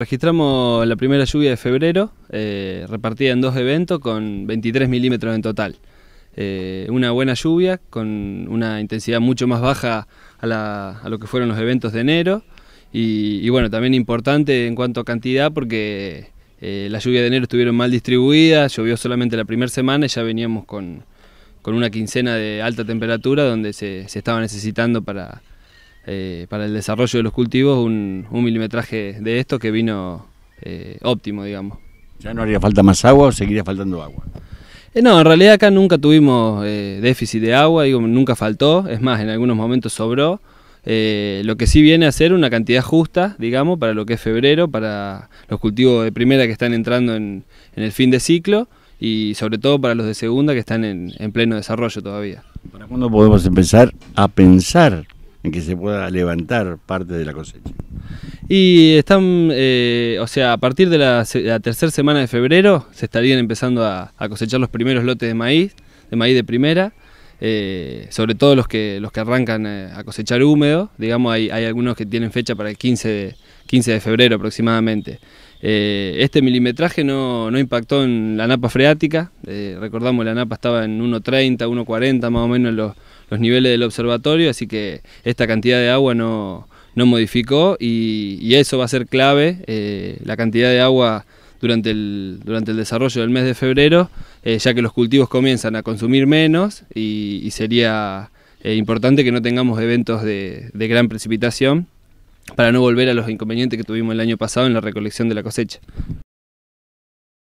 Registramos la primera lluvia de febrero, eh, repartida en dos eventos con 23 milímetros en total. Eh, una buena lluvia con una intensidad mucho más baja a, lo que fueron los eventos de enero. Y, bueno, también importante en cuanto a cantidad porque eh, las lluvias de enero estuvieron mal distribuidas, llovió solamente la primera semana y ya veníamos con, una quincena de alta temperatura donde se, se estaba necesitando para, eh, para el desarrollo de los cultivos un, un milimetraje de esto que vino eh, óptimo, digamos. ¿Ya no haría falta más agua o seguiría faltando agua? Eh, no, en realidad acá nunca tuvimos déficit de agua, digo, nunca faltó, es más, en algunos momentos sobró. lo que sí viene a ser una cantidad justa, digamos, para lo que es febrero, para los cultivos de primera que están entrando en, el fin de ciclo y sobre todo para los de segunda que están en, en pleno desarrollo todavía. ¿Para cuándo podemos empezar a pensar en que se pueda levantar parte de la cosecha. Y están, eh, o sea, a partir de la, tercera semana de febrero se estarían empezando a, cosechar los primeros lotes de maíz, de maíz de primera, eh, sobre todo los que, los que arrancan eh, a cosechar húmedo, digamos, hay, hay algunos que tienen fecha para el 15 de, de febrero aproximadamente. este milimetraje no, no, impactó en la napa freática, recordamos la napa estaba en 1.30, 1.40 más o menos en los los niveles del observatorio, así que esta cantidad de agua no, modificó y, eso va a ser clave, eh, la cantidad de agua durante el, durante el desarrollo del mes de febrero, eh, ya que los cultivos comienzan a consumir menos y, sería eh, importante que no tengamos eventos de, de gran precipitación para no volver a los inconvenientes que tuvimos el año pasado en la recolección de la cosecha.